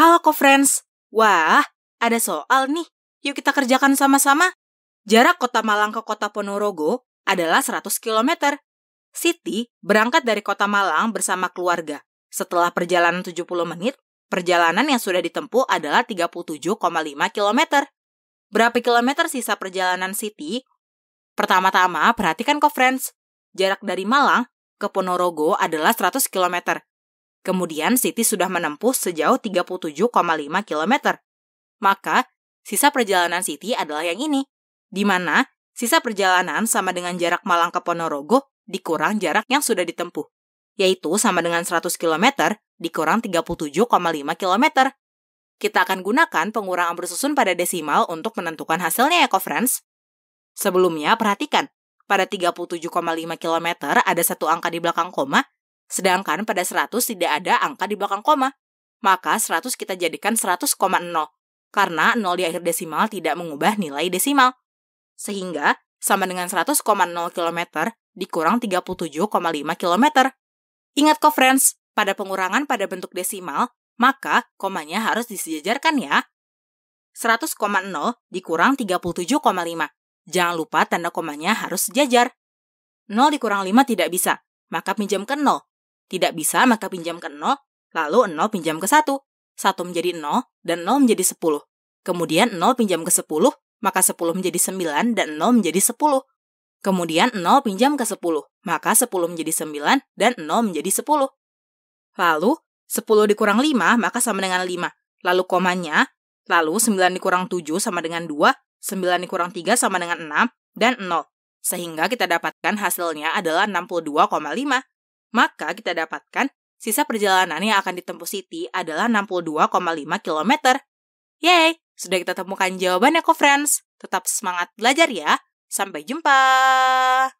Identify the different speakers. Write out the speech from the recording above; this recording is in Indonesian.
Speaker 1: Halo co-friends, wah ada soal nih, yuk kita kerjakan sama-sama. Jarak kota Malang ke kota Ponorogo adalah 100 km. Siti berangkat dari kota Malang bersama keluarga. Setelah perjalanan 70 menit, perjalanan yang sudah ditempuh adalah 37,5 km. Berapa kilometer sisa perjalanan Siti? Pertama-tama, perhatikan kok friends. Jarak dari Malang ke Ponorogo adalah 100 km. Kemudian Siti sudah menempuh sejauh 37,5 km. Maka, sisa perjalanan Siti adalah yang ini, di mana sisa perjalanan sama dengan jarak Malang ke Ponorogo dikurang jarak yang sudah ditempuh, yaitu sama dengan 100 km dikurang 37,5 km. Kita akan gunakan pengurangan bersusun pada desimal untuk menentukan hasilnya ya, friends Sebelumnya, perhatikan, pada 37,5 km ada satu angka di belakang koma Sedangkan pada 100 tidak ada angka di belakang koma. Maka 100 kita jadikan 100,0 karena 0 di akhir desimal tidak mengubah nilai desimal. Sehingga sama dengan 100,0 km dikurang 37,5 km. Ingat kok friends, pada pengurangan pada bentuk desimal, maka komanya harus disejajarkan ya. 100,0 dikurang 37,5. Jangan lupa tanda komanya harus sejajar. 0 dikurang 5 tidak bisa, maka pinjam ke 0 tidak bisa maka pinjam ke 0, lalu 0 pinjam ke 1. 1 menjadi 0 dan 0 menjadi 10. Kemudian 0 pinjam ke 10, maka 10 menjadi 9 dan 0 menjadi 10. Kemudian 0 pinjam ke 10, maka 10 menjadi 9 dan 0 menjadi 10. Lalu 10 dikurang 5 maka sama dengan 5. Lalu komanya, lalu 9 dikurang 7 sama dengan 2, 9 dikurang 3 sama dengan 6, dan 0. Sehingga kita dapatkan hasilnya adalah 62,5. Maka kita dapatkan sisa perjalanan yang akan ditempuh Siti adalah 62,5 km. Yeay, sudah kita temukan jawabannya kok friends. Tetap semangat belajar ya. Sampai jumpa.